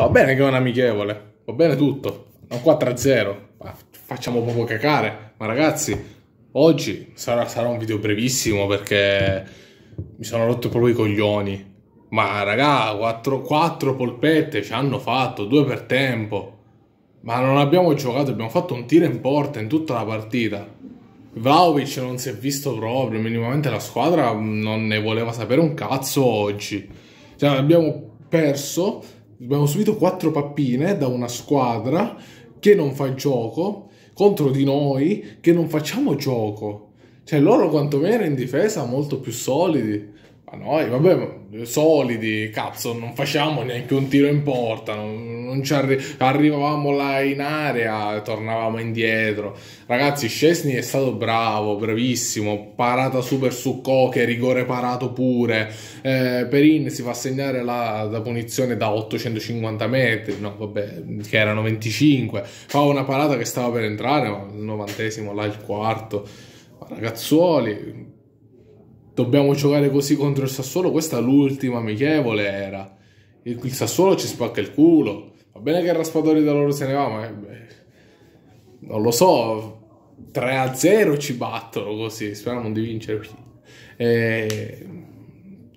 va bene che è un amichevole, va bene tutto. non 4-0, facciamo proprio cacare. Ma ragazzi, oggi sarà, sarà, un video brevissimo perché mi sono rotto proprio i coglioni. Ma raga, 4, 4 polpette ci hanno fatto, 2 per tempo. Ma non abbiamo giocato, abbiamo fatto un tiro in porta in tutta la partita. Vlaovic non si è visto proprio, minimamente la squadra non ne voleva sapere un cazzo oggi. Cioè, abbiamo perso abbiamo subito quattro pappine da una squadra che non fa il gioco contro di noi che non facciamo gioco. Cioè loro quantomeno in difesa molto più solidi. Ma noi, vabbè, solidi, cazzo, non facciamo neanche un tiro in porta, non, non ci arri- arrivavamo là in area, tornavamo indietro. Ragazzi, Scesni è stato bravo, bravissimo, parata super su Koke, rigore parato pure. Eh, Perin si fa segnare la, la, punizione da 850 metri, no, vabbè, che erano 25. Fa una parata che stava per entrare, ma il novantesimo, là il quarto. ragazzuoli, dobbiamo giocare così contro il Sassuolo, questa è l'ultima amichevole era. Il, il Sassuolo ci spacca il culo. Va bene che il Raspadori da loro se ne va, ma è, beh, non lo so. 3 0 ci battono così, speriamo di vincere. E... Eh,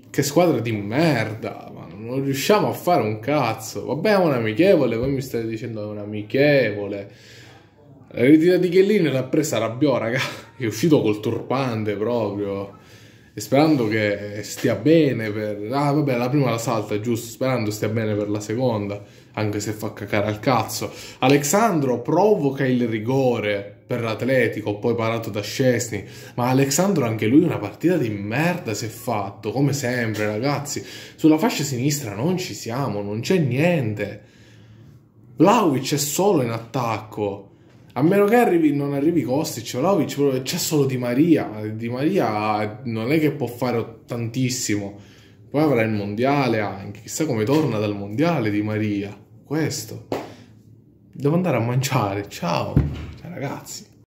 che squadra di merda, ma non riusciamo a fare un cazzo. Vabbè, è un amichevole, voi mi state dicendo è un amichevole. La ritira di Chiellini l'ha presa Rabbiò, raga, è uscito col turpante proprio e sperando che stia bene per... Ah vabbè, la prima la salta, giusto, sperando stia bene per la seconda, anche se fa cacare al cazzo. Alexandro provoca il rigore per l'Atletico, poi parato da Scesni, ma Alexandro anche lui una partita di merda si è fatto, come sempre ragazzi. Sulla fascia sinistra non ci siamo, non c'è niente. Vlaovic è solo in attacco. A meno che arrivi, non arrivi Kostic, Vlaovic, c'è solo Di Maria. Di Maria non è che può fare tantissimo. Poi avrà il mondiale anche. Chissà come torna dal mondiale Di Maria. Questo. Devo andare a mangiare. Ciao. Ciao ragazzi.